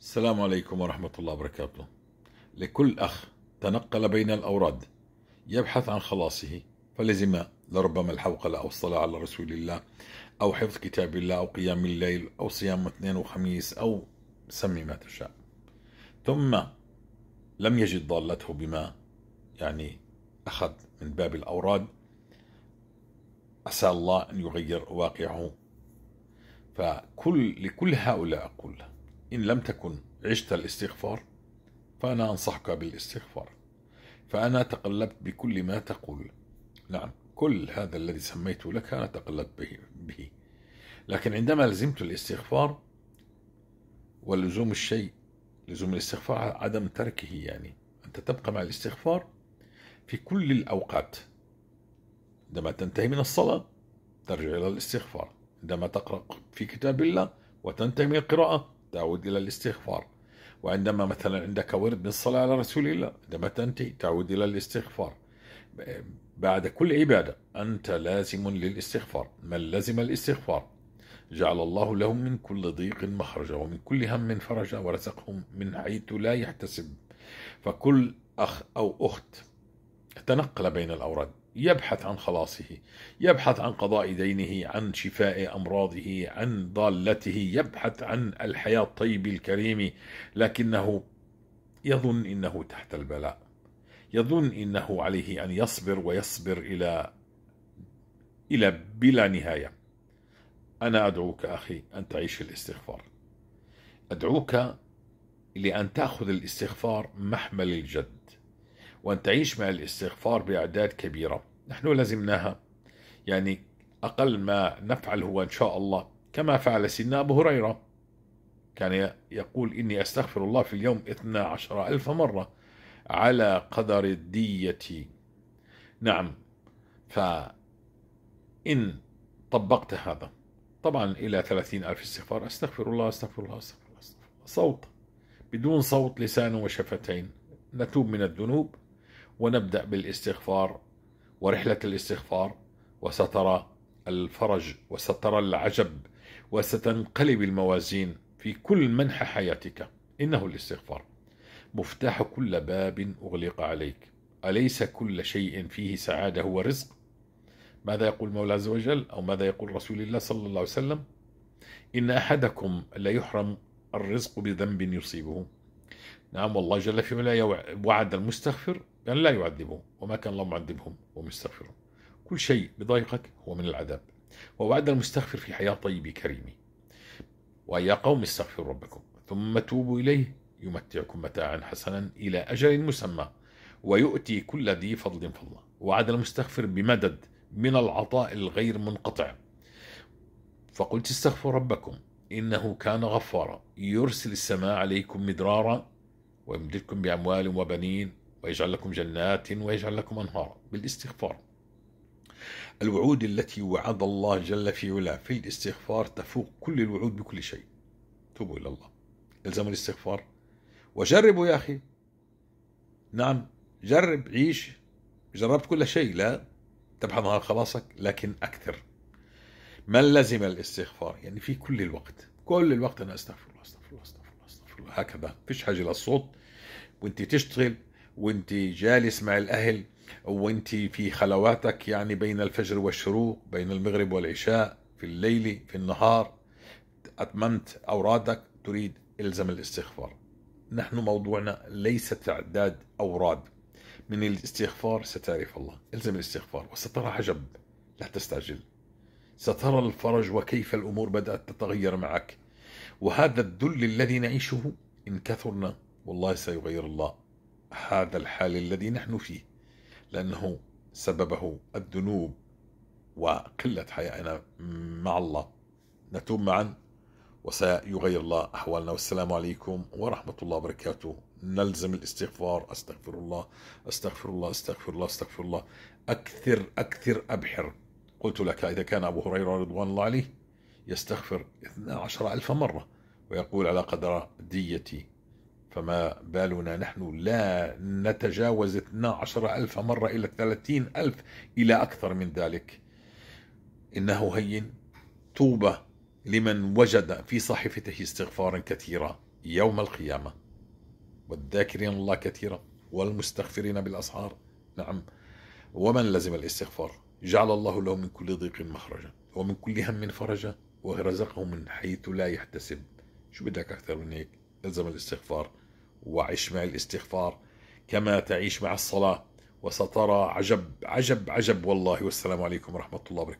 السلام عليكم ورحمة الله وبركاته لكل أخ تنقل بين الأوراد يبحث عن خلاصه فلزم لربما الحوقلة أو الصلاة على رسول الله أو حفظ كتاب الله أو قيام الليل أو صيام اثنين وخميس أو سمي ما تشاء ثم لم يجد ضالته بما يعني أخذ من باب الأوراد عسى الله أن يغير واقعه فكل لكل هؤلاء أقول إن لم تكن عشت الاستغفار فأنا أنصحك بالاستغفار فأنا تقلبت بكل ما تقول نعم كل هذا الذي سميته لك أنا تقلبت به, به لكن عندما لزمت الاستغفار ولزوم الشيء لزوم الاستغفار عدم تركه يعني أنت تبقى مع الاستغفار في كل الأوقات عندما تنتهي من الصلاة ترجع إلى الاستغفار عندما تقرأ في كتاب الله وتنتهي من القراءة تعود إلى الاستغفار وعندما مثلا عندك ورد بالصلاة على رسول الله عندما تنتهي تعود إلى الاستغفار بعد كل عبادة أنت لازم للاستغفار من لزم الاستغفار جعل الله لهم من كل ضيق مخرجا ومن كل هم فرجا ورزقهم من حيث لا يحتسب فكل أخ أو أخت تنقل بين الأوراد يبحث عن خلاصه يبحث عن قضاء دينه عن شفاء أمراضه عن ضالته يبحث عن الحياة الطيب الكريم لكنه يظن إنه تحت البلاء يظن إنه عليه أن يصبر ويصبر إلى إلى بلا نهاية أنا أدعوك أخي أن تعيش الاستغفار أدعوك لأن تأخذ الاستغفار محمل الجد وأن تعيش مع الاستغفار بأعداد كبيرة نحن لزمناها يعني أقل ما نفعل هو إن شاء الله كما فعل سيدنا أبو هريرة كان يقول إني أستغفر الله في اليوم 12 ألف مرة على قدر الدية نعم فإن طبقت هذا طبعا إلى 30 ألف استغفار أستغفر الله أستغفر الله أستغفر الله, أستغفر الله. صوت بدون صوت لسان وشفتين نتوب من الذنوب ونبدأ بالاستغفار ورحلة الاستغفار وسترى الفرج وسترى العجب وستنقلب الموازين في كل منحى حياتك إنه الاستغفار مفتاح كل باب أغلق عليك أليس كل شيء فيه سعادة هو رزق ماذا يقول مولى عز وجل أو ماذا يقول رسول الله صلى الله عليه وسلم إن أحدكم لا يحرم الرزق بذنب يصيبه نعم والله جل في علاه وعد المستغفر بأن لا يعذبه وما كان الله معذبهم ومستغفرهم كل شيء بضايقك هو من العذاب ووعد المستغفر في حياة طيب كريم ويا قوم استغفروا ربكم ثم توبوا إليه يمتعكم متاعا حسنا إلى أجل مسمى ويؤتي كل ذي فضل فضله وعد المستغفر بمدد من العطاء الغير منقطع فقلت استغفروا ربكم إنه كان غفارا يرسل السماء عليكم مدرارا ويمددكم بأموال وبنين ويجعل لكم جنات ويجعل لكم أنهارا بالاستغفار الوعود التي وعد الله جل في علاه في الاستغفار تفوق كل الوعود بكل شيء توبوا إلى الله يلزم الاستغفار وجربوا يا أخي نعم جرب عيش جربت كل شيء لا تبحث عن خلاصك لكن أكثر من لزم الاستغفار يعني في كل الوقت كل الوقت أنا أستغفر الله هكذا فيش حاجه للصوت وانت تشتغل وانت جالس مع الاهل وانت في خلواتك يعني بين الفجر والشروق بين المغرب والعشاء في الليل في النهار اتممت اورادك تريد الزم الاستغفار نحن موضوعنا ليس تعداد اوراد من الاستغفار ستعرف الله الزم الاستغفار وسترى عجب لا تستعجل سترى الفرج وكيف الامور بدات تتغير معك وهذا الذل الذي نعيشه إن كثرنا والله سيغير الله هذا الحال الذي نحن فيه لأنه سببه الذنوب وقلة حيائنا مع الله نتوب معا وسيغير الله أحوالنا والسلام عليكم ورحمة الله وبركاته نلزم الاستغفار أستغفر الله أستغفر الله أستغفر الله أستغفر الله أكثر أكثر أبحر قلت لك إذا كان أبو هريرة رضوان الله عليه يستغفر 12 ألف مرة ويقول على قدر ديتي فما بالنا نحن لا نتجاوز 12 ألف مرة إلى 30 ألف إلى أكثر من ذلك إنه هين توبة لمن وجد في صحيفته استغفارا كثيرا يوم القيامة والذاكرين الله كثيرا والمستغفرين بالأسعار نعم ومن لزم الاستغفار جعل الله له من كل ضيق مخرجا ومن كل هم فرجا ورزقه من حيث لا يحتسب شو بدك أكثر من هيك الزم الاستغفار وعش مع الاستغفار كما تعيش مع الصلاة وسترى عجب عجب عجب والله والسلام عليكم ورحمة الله وبركاته